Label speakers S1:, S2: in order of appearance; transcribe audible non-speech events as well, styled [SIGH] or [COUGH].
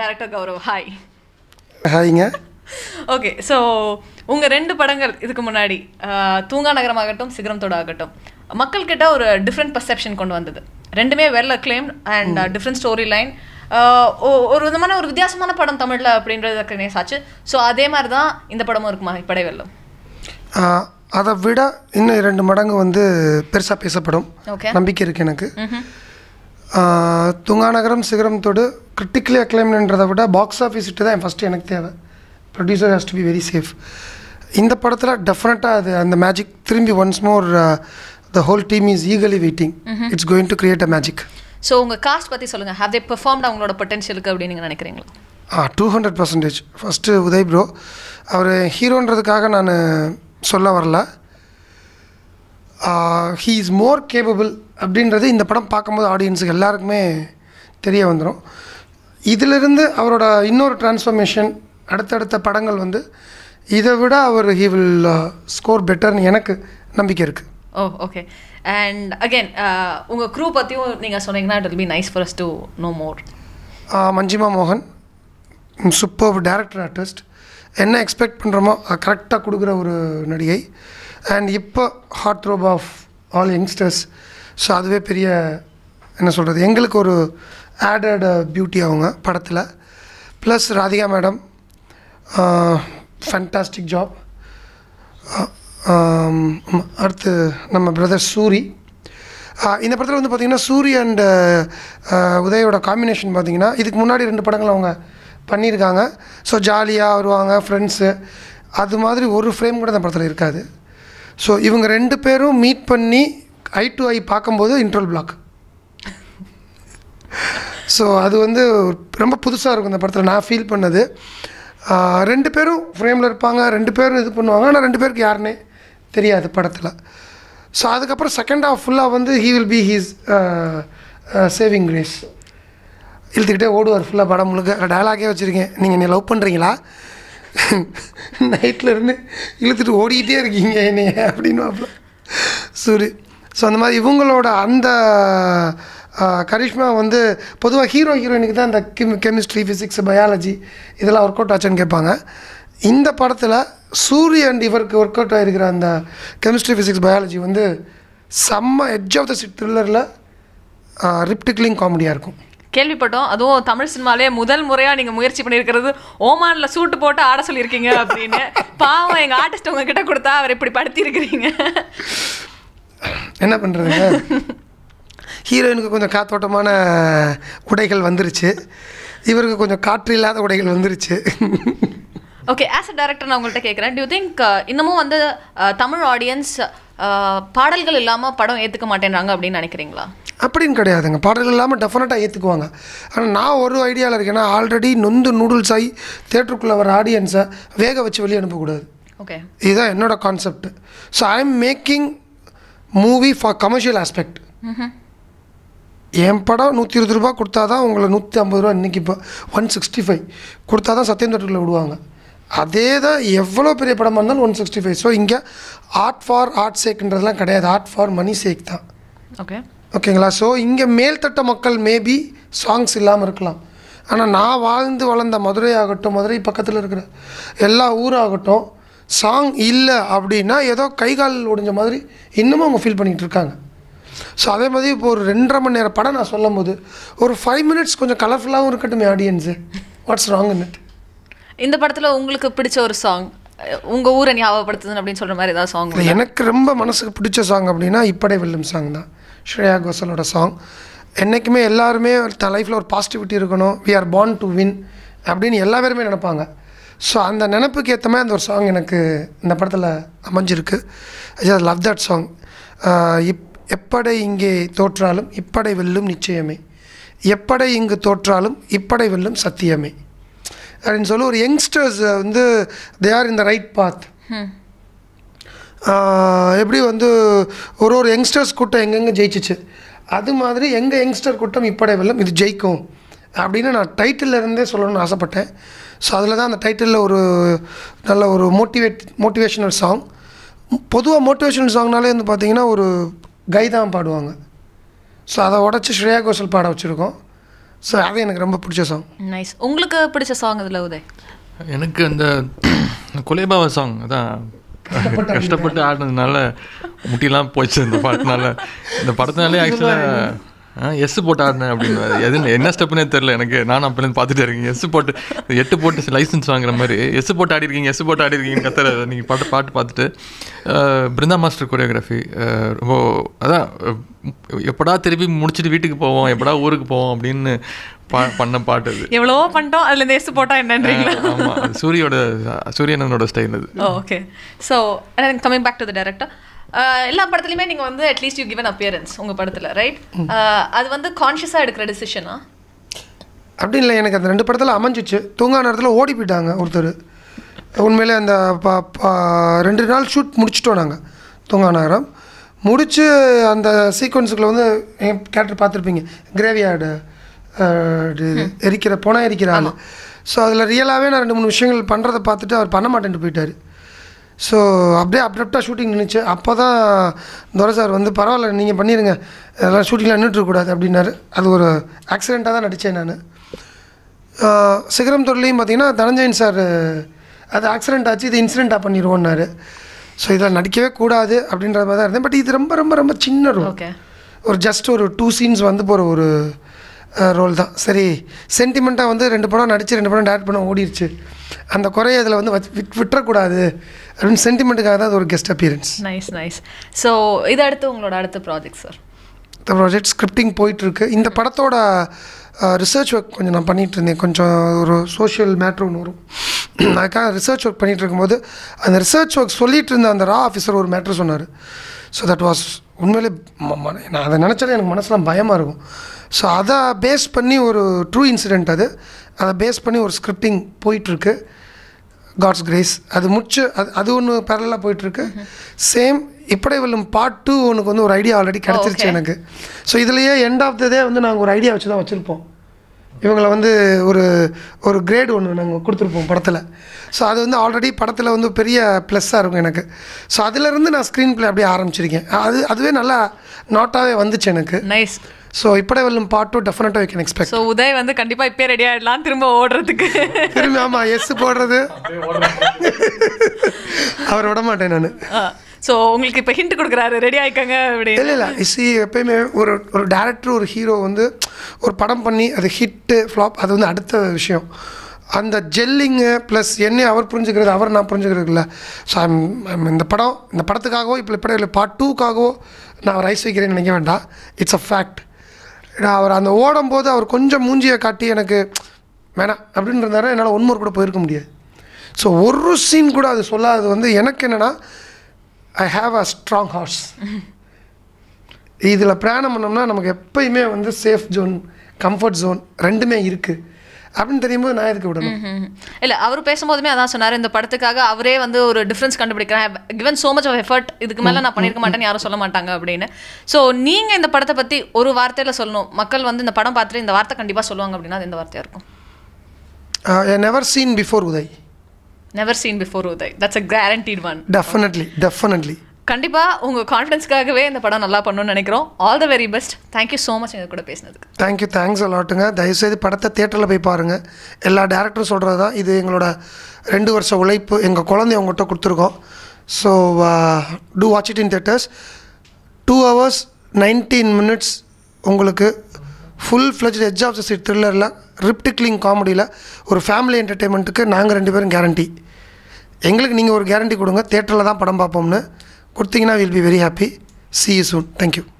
S1: director Gaurav hi ஹாய்ங்க okay so உங்கள் ரெண்டு படங்கள் இதுக்கு முன்னாடி தூங்கா நகரமாகட்டும் சிகரம் மக்கள் கிட்ட ஒரு டிஃப்ரெண்ட் பர்செப்ஷன் கொண்டு வந்தது ரெண்டுமே well acclaim and different story line ஒரு விதமான ஒரு வித்தியாசமான படம் தமிழில் அப்படின்றது சாச்சு ஸோ அதே மாதிரி தான் இந்த படமும் இருக்குமா இப்படை வெள்ளம்
S2: அதை விட இன்னும் இரண்டு மடங்கு வந்து பெருசாக பேசப்படும் நம்பிக்கை இருக்குது எனக்கு துங்காநகரம் சிகரம் தொடு கிரிட்டிக்கலி அக்ளைம்ன்றதை விட பாக்ஸ் ஆஃபீஸ் ஹிட்டு தான் ஃபஸ்ட்டு எனக்கு தேவை producer has to be very safe இந்த படத்தில் டெஃபினட்டாக அது அந்த மேஜிக் திரும்பி once more the whole team is eagerly waiting it's going to create a magic
S1: so உங்கள் காஸ்ட் பற்றி சொல்லுங்கள் ஹவ் தே பெர்ஃபார்ம்ட் அவங்களோட பொட்டன்ஷியலுக்கு அப்படின்னு நீங்கள் நினைக்கிறீங்களா
S2: ஆ two hundred percentage first Udhay bro அவர் ஹீரோன்றதுக்காக நான் சொல்ல வரல ஹீ இஸ் மோர் கேபபிள் அப்படின்றது இந்த படம் பார்க்கும்போது ஆடியன்ஸுக்கு எல்லாருக்குமே தெரிய வந்துடும் இதிலிருந்து அவரோட இன்னொரு டிரான்ஸ்ஃபர்மேஷன் அடுத்தடுத்த படங்கள் வந்து இதை விட அவர் ஹீ வில் ஸ்கோர் பெட்டர்னு எனக்கு நம்பிக்கை இருக்குது
S1: oh oh, okay and again uh, உங்கள் க்ரூ பற்றியும் நீங்கள் சொன்னீங்கன்னா it will be nice first to to know more
S2: Manjima மோகன் சூப்பர் டேரக்டர் ஆர்டிஸ்ட் என்ன எக்ஸ்பெக்ட் பண்ணுறோமோ கரெக்டாக கொடுக்குற ஒரு நடிகை அண்ட் இப்போ heart throb of all youngsters so அதுவே பெரிய என்ன சொல்கிறது எங்களுக்கு ஒரு ஆடட் பியூட்டி அவங்க படத்தில் plus Radhika madam fantastic job அடுத்து நம்ம பிரதர் சூரி இந்த படத்தில் வந்து பார்த்திங்கன்னா சூரி அண்டு உதயோட காம்பினேஷன் பார்த்திங்கன்னா இதுக்கு முன்னாடி ரெண்டு படங்கள் அவங்க பண்ணியிருக்காங்க ஸோ ஜாலியாக வருவாங்க ஃப்ரெண்ட்ஸு அது மாதிரி ஒரு ஃப்ரேம் கூட இந்த படத்தில் இருக்காது ஸோ இவங்க ரெண்டு பேரும் மீட் பண்ணி ஐ டு ஐ பார்க்கும்போது இன்ட்ரல் பிளாக் ஸோ அது வந்து ரொம்ப புதுசாக இருக்கும் இந்த படத்தில் நான் ஃபீல் பண்ணது ரெண்டு பேரும் ஃப்ரேமில் இருப்பாங்க ரெண்டு பேரும் இது பண்ணுவாங்க ஆனால் ரெண்டு பேருக்கு யாருன்னே தெரியாது படத்தில் ஸோ அதுக்கப்புறம் செகண்ட் ஹாஃப் ஃபுல்லாக வந்து he will be he's saving grace இழுத்துக்கிட்டே ஓடுவார் ஃபுல்லாக படம் முழுக்க டயலாகே வச்சுருக்கேன் நீங்கள் என்னை லவ் பண்ணுறீங்களா நைட்டில் [LAUGHS] இருந்து இழுத்துட்டு ஓடிக்கிட்டே இருக்கீங்க என்னைய அப்படின்னு சரி ஸோ அந்த மாதிரி இவங்களோட அந்த கரிஷ்மா வந்து பொதுவாக ஹீரோ ஹீரோயினுக்கு தான் இந்த கெமி கெமிஸ்ட்ரி ஃபிசிக்ஸ் பயாலஜி இதெல்லாம் ஒர்க் அவுட் ஆச்சுன்னு கேட்பாங்க இந்த படத்தில் சூரிய அண்ட் இவருக்கு ஒர்க் அவுட் ஆகிருக்கிற அந்த கெமிஸ்ட்ரி ஃபிசிக்ஸ் பயாலஜி வந்து செம்ம எட்ஜ் ஆஃப் த சிட் த்ரில்லரில் ரிப்டிக்லிங் காமெடியாக இருக்கும்
S1: கேள்விப்பட்டோம் அதுவும் தமிழ் சினிமாலே முதல் முறையாக நீங்கள் முயற்சி பண்ணியிருக்கிறது ஓமானில் சூட்டு போட்டு ஆட சொல்லியிருக்கீங்க அப்படின்னு பாவம் எங்கள் ஆர்டிஸ்ட் உங்ககிட்ட கொடுத்தா அவர் இப்படி படுத்திருக்கிறீங்க
S2: என்ன பண்ணுறதுங்க ஹீரோயினுக்கு கொஞ்சம் காத்தோட்டமான உடைகள் வந்துருச்சு இவருக்கு கொஞ்சம் காற்று இல்லாத உடைகள் வந்துருச்சு
S1: ஓகே ஆஸ் அ டேரக்டர் நான் உங்கள்கிட்ட கேட்குறேன் டியூ திங்க் uh, இன்னமும் வந்து uh, தமிழ் ஆடியன்ஸ் uh, பாடல்கள் இல்லாமல் படம் ஏற்றுக்க மாட்டேன்றாங்க அப்படின்னு நினைக்கிறீங்களா
S2: அப்படின்னு கிடையாதுங்க பாடல்கள் இல்லாமல் டெஃபினட்டாக ஏற்றுக்குவாங்க ஆனால் நான் ஒரு ஐடியாவில் இருக்கேன்னா ஆல்ரெடி நொந்து நூடுல்ஸ் ஆகி தேட்டருக்குள்ளே வர ஆடியன்ஸை வேக வச்சு வெளியே அனுப்பக்கூடாது ஓகே இதுதான் என்னோட concept so I am making movie for commercial aspect என் படம் நூற்றி இருபது ரூபா கொடுத்தா தான் உங்களை நூற்றி ஐம்பது ரூபா இன்றைக்கி இப்போ ஒன் சிக்ஸ்டி ஃபைவ் கொடுத்தா தான் தொட்டில் விடுவாங்க அதே தான் எவ்வளோ பெரிய படமாக இருந்தாலும் ஒன் சிக்ஸ்டி ஃபைவ் ஸோ இங்கே ஆர்ட் ஃபார் ஆர்ட் சேக்ன்றதுலாம் கிடையாது ஆர்ட் ஃபார் மணி சேக் தான் ஓகே ஓகேங்களா ஸோ இங்கே மேல்தட்ட மக்கள் மேபி சாங்ஸ் இல்லாமல் இருக்கலாம் ஆனால் நான் வாழ்ந்து வளர்ந்த மதுரை ஆகட்டும் மதுரை பக்கத்தில் இருக்கிற எல்லா ஊராகட்டும் சாங் இல்லை அப்படின்னா ஏதோ கை கால் ஒடிஞ்ச மாதிரி இன்னமும் அவங்க ஃபீல் பண்ணிகிட்டு இருக்காங்க ஸோ அதே மாதிரி இப்போ ஒரு ரெண்டரை மணி நேரம் படம் நான் சொல்லும் போது ஒரு ஃபைவ் மினிட்ஸ் கொஞ்சம் கலர்ஃபுல்லாகவும் இருக்கட்டும் ஆடியன்ஸு வாட்ஸ் ராங் இன்
S1: இந்த படத்தில் உங்களுக்கு பிடிச்ச ஒரு சாங் உங்கள் ஊரை ஞாபகப்படுத்துதுன்னு அப்படின்னு சொல்கிற மாதிரி ஏதாவது சாங்
S2: எனக்கு ரொம்ப மனசுக்கு பிடிச்ச சாங் அப்படின்னா இப்படை வெல்லும் சாங் தான் ஸ்ரேயா கோஷலோட சாங் என்றைக்குமே எல்லாருமே லைஃப்பில் ஒரு பாசிட்டிவிட்டி இருக்கணும் we are born to win அப்படின்னு எல்லா பேருமே நினைப்பாங்க ஸோ அந்த நினப்புக்கு ஏற்ற மாதிரி அந்த ஒரு சாங் எனக்கு இந்த படத்தில் அமைஞ்சிருக்கு ஐ லவ் தட் சாங் இப் எப்படை இங்கே தோற்றாலும் இப்படை வெல்லும் நிச்சயமே எப்படை இங்கு தோற்றாலும் இப்படை வெல்லும் சத்தியமே அப்படின்னு சொல்லி ஒரு யங்ஸ்டர்ஸ் வந்து they are in the right பாத் எப்படி வந்து ஒரு ஒரு யங்ஸ்டர்ஸ் கூட்டம் எங்கெங்கே ஜெயிச்சிச்சு அது மாதிரி எங்கள் யங்ஸ்டர் கூட்டம் இப்படை வெல்லும் இது ஜெயிக்கும் அப்படின்னு நான் டைட்டில் இருந்தே சொல்லணும்னு ஆசைப்பட்டேன் ஸோ அதில் தான் அந்த டைட்டிலில் ஒரு நல்ல ஒரு மோட்டிவேட் மோட்டிவேஷ்னல் சாங் பொதுவாக மோட்டிவேஷனல் சாங்னாலே வந்து பார்த்திங்கன்னா ஒரு கை தான் பாடுவாங்க ஸோ அதை உடச்சி ஸ்ரேயா கோஷல் பாட வச்சுருக்கோம் ஸோ அது எனக்கு ரொம்ப பிடிச்ச சாங்
S1: நைஸ் உங்களுக்கு பிடிச்ச சாங் அதில் உதய்
S2: எனக்கு அந்த குலேபாவ சாங் அதான் கஷ்டப்பட்டு ஆடினதுனால முட்டிலாம் போச்சு இந்த பாட்டுனால இந்த படத்தினாலே ஆக்சுவலாக எஸ் போட்டாருன அப்படின்னு எது என்ன ஸ்டெப்னே தெரில எனக்கு நானும் அப்போலேருந்து பார்த்துட்டு இருக்கேன் எஸ் போட்டு எட்டு போட்டு லைசன்ஸ் வாங்குற மாதிரி எஸ் போட்டு ஆடி இருக்கீங்க எஸ் போட்டு ஆடி இருக்கீங்கன்னு கத்துற நீங்கள் பாட்டு பாட்டு பார்த்துட்டு பிருந்தா மாஸ்டர் கொரியோகிராஃபி ரொம்ப அதான் எப்படா திருப்பி முடிச்சுட்டு வீட்டுக்கு போவோம் எப்படா ஊருக்கு போவோம் அப்படின்னு பா பண்ண பாட்டு அது
S1: எவ்வளவோ பண்ணிட்டோம் அதில் இந்த எஸ் போட்டால் என்னன்றீங்களா
S2: சூரியோட சூரியனோட ஸ்டைல் அது
S1: okay so coming back to the director எல்லா படத்துலையுமே நீங்கள் வந்து அட்லீஸ்ட் யூ கிவன் அப்பியரன்ஸ் உங்கள் படத்தில் ரைட் அது வந்து கான்ஷியஸாக எடுக்கிற டிசிஷனா
S2: அப்படி இல்லை எனக்கு அந்த ரெண்டு படத்தில் அமைஞ்சிச்சு தூங்கா நேரத்தில் ஓடி போயிட்டாங்க ஒருத்தர் உண்மையிலே அந்த ரெண்டு நாள் ஷூட் முடிச்சிட்டோம் நாங்கள் தூங்கா நேரம் முடித்து அந்த சீக்வன்ஸுக்குள்ள வந்து என் கேரக்டர் பார்த்துருப்பீங்க கிரேவியார்டு எரிக்கிற போனால் எரிக்கிற ஆள் ஸோ அதில் ரியலாகவே நான் ரெண்டு மூணு விஷயங்கள் பண்ணுறதை பார்த்துட்டு அவர் பண்ண மாட்டேன்ட்டு போயிட்டார் ஸோ அப்படியே அப்டப்டாக ஷூட்டிங் நின்றுச்சு அப்போ தான் துரை சார் வந்து பரவாயில்ல நீங்கள் பண்ணிடுங்க எல்லாம் ஷூட்டிங்லாம் நின்றுட்டுருக்கூடாது அப்படின்னாரு அது ஒரு ஆக்சிடெண்ட்டாக தான் நடித்தேன் நான் சிகரம் தொழிலையும் பார்த்தீங்கன்னா தனஞ்சயன் சார் அது ஆக்சிடெண்ட் ஆச்சு இது இன்சிடெண்ட்டாக பண்ணிடுவோன்னாரு ஸோ இதில் நடிக்கவே கூடாது அப்படின்ற மாதிரி தான் இருந்தேன் பட் இது ரொம்ப ரொம்ப ரொம்ப சின்ன ரோல் ஒரு ஜஸ்ட் ஒரு டூ சீன்ஸ் வந்து போகிற ஒரு ரோல் தான் சரி சென்டிமெண்ட்டாக வந்து ரெண்டு படம் நடித்து ரெண்டு படம் டேரக்ட் பண்ண ஓடிடுச்சு அந்த குறையை அதில் வந்து விட்டுறக்கூடாது அப்படின்னு சென்டிமெண்ட்டுக்காக தான் அது ஒரு guest appearance
S1: nice nice so இதை அடுத்து உங்களோட அடுத்த ப்ராஜெக்ட் சார்
S2: இந்த ப்ராஜெக்ட் ஸ்கிரிப்டிங் போயிட்டுருக்கு இந்த படத்தோட ரிசர்ச் ஒர்க் கொஞ்சம் நான் பண்ணிகிட்டு இருந்தேன் கொஞ்சம் ஒரு சோஷியல் மேட்ரு ஒன்று வரும் அதுக்காக ரிசர்ச் ஒர்க் பண்ணிகிட்டு இருக்கும்போது அந்த ரிசர்ச் ஒர்க் சொல்லிகிட்டு இருந்த அந்த ரா ஆஃபீஸர் ஒரு மேட்ரு சொன்னார் ஸோ தட் வாஸ் உண்மையிலே நான் அதை நினச்சாலே எனக்கு மனசெலாம் பயமாக இருக்கும் ஸோ அதை பேஸ் பண்ணி ஒரு ட்ரூ இன்சிடெண்ட் அது அதை பேஸ் பண்ணி ஒரு ஸ்கிரிப்டிங் போயிட்டுருக்கு காட்ஸ் கிரேஸ் அது முடிச்சு அது அது ஒன்று பேரலாக போயிட்டுருக்கு சேம் இப்படி வில்லும் பார்ட் டூ ஒன்றுக்கு வந்து ஒரு ஐடியா ஆல்ரெடி கிடச்சிருச்சு oh, எனக்கு ஸோ இதுலேயே எண்ட் ஆஃப் த டே வந்து நாங்கள் ஒரு ஐடியா வச்சு தான் வச்சுருப்போம் இவங்கள வந்து ஒரு ஒரு கிரேட் ஒன்று நாங்கள் கொடுத்துருப்போம் படத்தில் ஸோ அது வந்து ஆல்ரெடி படத்தில் வந்து பெரிய ப்ளஸ்ஸாக இருக்கும் எனக்கு ஸோ அதுலேருந்து நான் ஸ்க்ரீன் பிளே அப்படியே ஆரம்பிச்சிருக்கேன் அது அதுவே நல்லா நாட்டாகவே வந்துச்சு எனக்கு நைஸ் ஸோ இப்படி வெல்லும் பார்ட் டூ டெஃபினட்டாக கேன் எக்ஸ்பெக்ட்
S1: ஸோ உதய் வந்து கண்டிப்பாக இப்போ ரெடி ஆகிடலாம் திரும்ப ஓடுறதுக்கு திரும்ப ஆமாம் எஸ் போடுறது
S2: அவர் விட மாட்டேன் நான்
S1: ஸோ உங்களுக்கு இப்போ ஹிண்ட் கொடுக்குறாரு ரெடி ஆகிக்கங்க அப்படி இல்லை இல்லை
S2: இசி எப்பயுமே ஒரு ஒரு டேரக்டர் ஒரு ஹீரோ வந்து ஒரு படம் பண்ணி அது ஹிட்டு ஃப்ளாப் அது வந்து அடுத்த விஷயம் அந்த ஜெல்லிங்கு ப்ளஸ் என்னை அவர் புரிஞ்சுக்கிறது அவர் நான் இல்லை ஸோ ஐம் இந்த படம் இந்த படத்துக்காகவோ இப்போ இப்படி இல்லை பார்ட் டூக்காகவோ நான் ரைஸ் வைக்கிறேன்னு நினைக்க வேண்டாம் இட்ஸ் அ ஃபேக்ட் நான் அவர் அந்த ஓடும் போது அவர் கொஞ்சம் மூஞ்சியை காட்டி எனக்கு வேணாம் அப்படின்னு இருந்தார் என்னால் ஒன்மூர் கூட போயிருக்க முடியாது ஸோ ஒரு சீன் கூட அது சொல்லாதது வந்து எனக்கு என்னென்னா I have a strong horse இதில் பிரயாணம் பண்ணோம்னா நமக்கு எப்பயுமே வந்து சேஃப் ஜோன் கம்ஃபர்ட் ஜோன் ரெண்டுமே இருக்குது அப்படின்னு தெரியும்போது நான் எதுக்கு விடணும்
S1: இல்லை அவர் பேசும்போதுமே அதான் சொன்னார் இந்த படத்துக்காக அவரே வந்து ஒரு டிஃப்ரென்ஸ் கண்டுபிடிக்கிறேன் given so much of effort இதுக்கு மேலே நான் பண்ணியிருக்க மாட்டேன்னு யாரும் சொல்ல மாட்டாங்க அப்படின்னு ஸோ நீங்கள் இந்த படத்தை பற்றி ஒரு வார்த்தையில் சொல்லணும் மக்கள் வந்து இந்த படம் பார்த்துட்டு இந்த வார்த்தை கண்டிப்பாக சொல்லுவாங்க அப்படின்னா அது இந்த வார்த்தையாக இருக்கும்
S2: never seen before Udhay
S1: never seen before Udhay that's a guaranteed one
S2: definitely definitely
S1: கண்டிப்பாக உங்கள் கான்ஃபிடன்ஸ்க்காகவே இந்த படம் நல்லா பண்ணணும்னு நினைக்கிறோம் all the very best thank you so much எங்கள் கூட பேசினதுக்கு
S2: தேங்க்யூ தேங்க்ஸ் அலாட்டுங்க தயவுசெய்து படத்தை தேட்டரில் போய் பாருங்கள் எல்லா டேரக்டரும் சொல்கிறது தான் இது எங்களோட ரெண்டு வருஷம் உழைப்பு எங்கள் குழந்தைய உங்கள்கிட்ட கொடுத்துருக்கோம் so do uh, watch it in theatres two hours nineteen minutes உங்களுக்கு full fledged edge of the seat த்ரில்லரில் ரிப்டிக்லிங் காமெடியில் ஒரு ஃபேமிலி என்டர்டெயின்மெண்ட்டுக்கு நாங்கள் ரெண்டு பேரும் கேரண்டி எங்களுக்கு நீங்கள் ஒரு கேரண்டி கொடுங்க தேட்டரில் தான் படம் பார்ப்போம்னு கொடுத்தீங்கன்னா will be very happy see you soon thank you